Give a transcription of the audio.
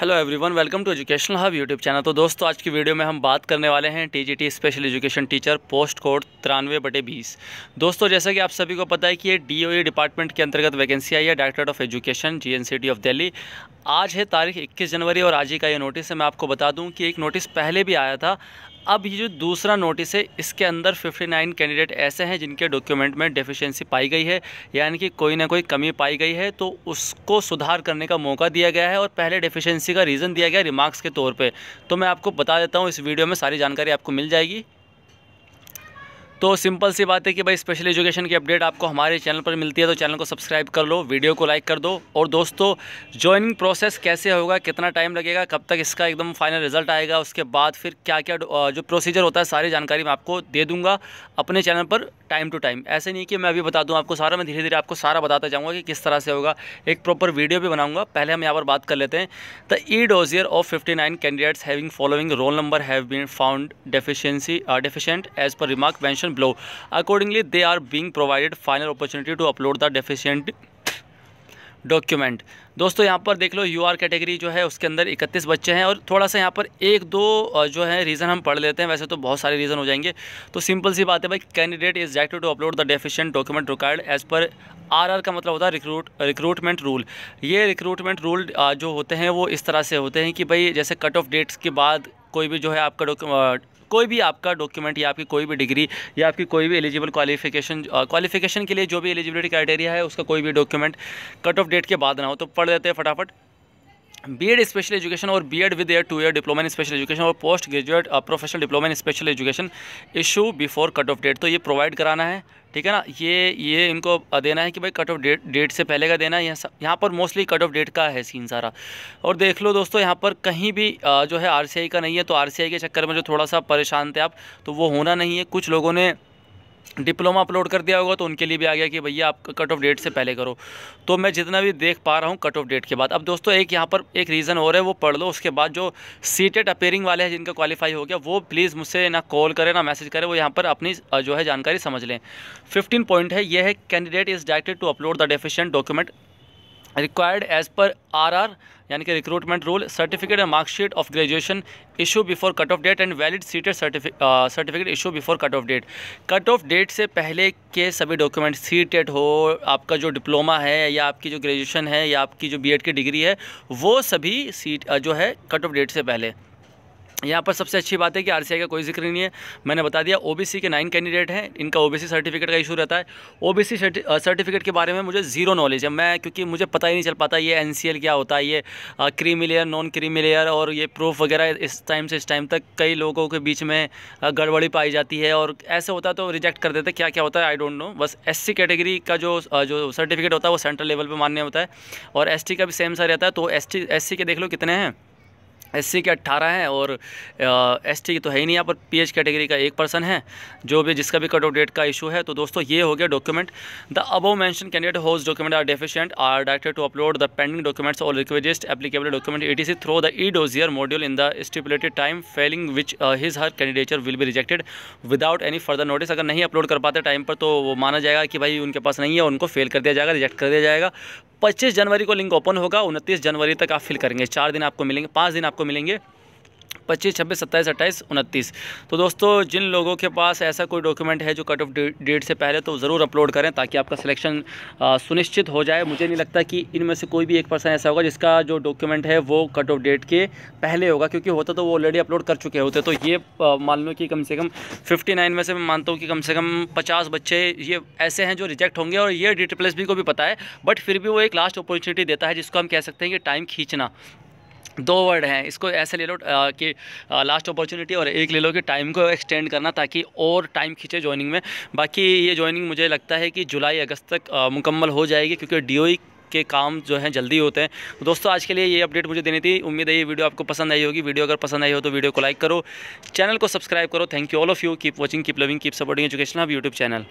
Hello everyone welcome to educational hub YouTube channel तो दोस्तों आज की वीडियो में हम बात करने वाले हैं TGT special education teacher post code तिरानवे बटे बीस दोस्तों जैसा कि आप सभी को पता है कि ये डीओई डिपार्टमेंट e के अंतर्गत वैकेंसी आई है director of education GNCT of Delhi आज है तारीख इक्कीस जनवरी और आज ही का ये नोटिस है मैं आपको बता दूँ कि एक नोटिस पहले भी आया था अब ये जो दूसरा नोटिस है इसके अंदर 59 कैंडिडेट ऐसे हैं जिनके डॉक्यूमेंट में डेफिशिएंसी पाई गई है यानी कि कोई ना कोई कमी पाई गई है तो उसको सुधार करने का मौका दिया गया है और पहले डेफिशिएंसी का रीज़न दिया गया रिमार्क्स के तौर पर तो मैं आपको बता देता हूँ इस वीडियो में सारी जानकारी आपको मिल जाएगी तो सिंपल सी बात है कि भाई स्पेशल एजुकेशन की अपडेट आपको हमारे चैनल पर मिलती है तो चैनल को सब्सक्राइब कर लो वीडियो को लाइक कर दो और दोस्तों ज्वाइनिंग प्रोसेस कैसे होगा कितना टाइम लगेगा कब तक इसका एकदम फाइनल रिजल्ट आएगा उसके बाद फिर क्या क्या जो प्रोसीजर होता है सारी जानकारी मैं आपको दे दूँगा अपने चैनल पर टाइम टू टाइम ऐसे नहीं कि मैं अभी बता दूँ आपको सारा मैं धीरे धीरे आपको सारा बताता जाऊँगा कि किस तरह से होगा एक प्रॉपर वीडियो भी बनाऊँगा पहले हम यहाँ पर बात कर लेते हैं the e dossier of fifty nine candidates having following roll number have been found deficiency deficient as per remark mention below. Accordingly, they are being provided final opportunity to upload the deficient document दोस्तों यहाँ पर देख लो you are category जो है उसके अंदर इकतीस बच्चे हैं और थोड़ा सा यहाँ पर एक दो जो है रीज़न हम पढ़ लेते हैं वैसे तो बहुत सारे रीज़न हो जाएंगे तो सिंपल सी बात है भाई candidate is directed to upload the deficient document required as per R R का मतलब होता है रिक्रूट रिक्रूटमेंट रूल ये रिक्रूटमेंट रूल जो होते हैं वो इस तरह से होते हैं कि भाई जैसे कट ऑफ डेट्स के बाद कोई भी जो है आपका कोई भी आपका डॉक्यूमेंट या आपकी कोई भी डिग्री या आपकी कोई भी एलिजिबल क्वालिफिकेशन क्वालिफिकेशन के लिए जो भी एलिजिबिलिटी क्राइटेरिया है उसका कोई भी डॉक्यूमेंट कट ऑफ डेट के बाद ना हो तो पढ़ लेते हैं फटाफट बी एड स्पेशल एजुकेशन और B Ed with a two year diploma in special education और post graduate professional diploma in special education issue before cut off date तो ये प्रोवाइड कराना है ठीक है ना ये ये इनको uh, देना है कि भाई कट ऑफ डेट डेट से पहले का देना है यहाँ यहाँ पर मोस्टली कट ऑफ डेट का है सीन सारा और देख लो दोस्तों यहाँ पर कहीं भी uh, जो है आर का नहीं है तो आर के चक्कर में जो थोड़ा सा परेशान थे आप तो वो होना नहीं है कुछ लोगों ने डिप्लोमा अपलोड कर दिया होगा तो उनके लिए भी आ गया कि भैया आप कट ऑफ डेट से पहले करो तो मैं जितना भी देख पा रहा हूँ कट ऑफ डेट के बाद अब दोस्तों एक यहाँ पर एक रीज़न और है वो पढ़ लो उसके बाद जो सीटेड अपेयरिंग वाले हैं जिनका क्वालिफाई हो गया वो प्लीज़ मुझसे ना कॉल करें ना मैसेज करें वो यहाँ पर अपनी जो है जानकारी समझ लें फिफ्टीन पॉइंट है यह है candidate is directed to upload the deficient document required as per RR यानी कि recruitment rule certificate and marksheet of graduation issue before cut off date and valid CTET certificate issue before cut off date cut off date से पहले के सभी document C TET हो आपका जो diploma है या आपकी जो ग्रेजुएशन है या आपकी जो बीएड की डिग्री है वो सभी सीट uh, जो है कट ऑफ डेट से पहले यहाँ पर सबसे अच्छी बात है कि आरसीआई का कोई जिक्र नहीं है मैंने बता दिया ओबीसी के नाइन कैंडिडेट हैं इनका ओबीसी सर्टिफिकेट का इशू रहता है ओबीसी सर्टिफिकेट के बारे में मुझे जीरो नॉलेज है मैं क्योंकि मुझे पता ही नहीं चल पाता ये एनसीएल क्या होता है ये creamy layer non creamy layer और ये प्रूफ वगैरह इस टाइम से इस टाइम तक कई लोगों के बीच में गड़बड़ी पाई जाती है और ऐसे होता तो रिजेक्ट कर देते क्या क्या होता है आई डोंट नो बस एस कैटेगरी का जो जो सर्टिफिकेट होता है वो सेंट्रल लेवल पर मान्य होता है और एस का भी सेम सा रहता है तो एस टी के देख लो कितने हैं एस के अट्ठारह हैं और एस टी की तो है ही नहीं यहाँ पर पी एच कैटेगरी का एक पर्सन है जो भी जिसका भी कट ऑफ डेट का इशू है तो दोस्तों ये हो गया document the above mention candidate whose document are deficient are directed to upload the pending documents और requisite applicable document E T C through the e dossier module in the stipulated time failing which his her candidature will be rejected without any further notice अगर नहीं upload कर पाते time पर तो वो माना जाएगा कि भाई उनके पास नहीं है उनको फेल कर दिया जाएगा रिजेक्ट कर दिया जाएगा पच्चीस जनवरी को लिंक ओपन होगा उनतीस जनवरी तक आप फिल करेंगे चार दिन आपको मिलेंगे पाँच दिन आपको मिलेंगे पच्चीस छब्बीस सत्ताईस अट्ठाईस उनतीस तो दोस्तों जिन लोगों के पास ऐसा कोई डॉक्यूमेंट है जो कट ऑफ डेट से पहले तो ज़रूर अपलोड करें ताकि आपका सिलेक्शन सुनिश्चित हो जाए मुझे नहीं लगता कि इनमें से कोई भी एक पर्सन ऐसा होगा जिसका जो डॉक्यूमेंट है वो कट ऑफ डेट के पहले होगा क्योंकि होता तो वो ऑलरेडी अपलोड कर चुके होते तो ये मान लो कि कम से कम फिफ्टी नाइन में से मैं मानता हूँ कि कम से कम पचास बच्चे ये ऐसे हैं जो रिजेक्ट होंगे और ये डी टी को भी पता है बट फिर भी वो एक लास्ट अपॉर्चुनिटी देता है जिसको हम कह सकते हैं कि टाइम खींचना दो वर्ड हैं इसको ऐसे ले लो कि लास्ट अपॉर्चुनिटी और एक ले लो कि टाइम को एक्सटेंड करना ताकि और टाइम खींचे ज्वाइनिंग में बाकी ये ज्वाइनिंग मुझे लगता है कि जुलाई अगस्त तक मुकम्मल हो जाएगी क्योंकि डी e के काम जो हैं जल्दी होते हैं तो दोस्तों आज के लिए ये अपडेट मुझे देनी थी उम्मीद है ये वीडियो आपको पसंद आई होगी वीडियो अगर पसंद आई हो तो वीडियो को लाइक करो चैनल को सब्सक्राइब करो thank you all of you keep watching keep loving keep supporting education of YouTube channel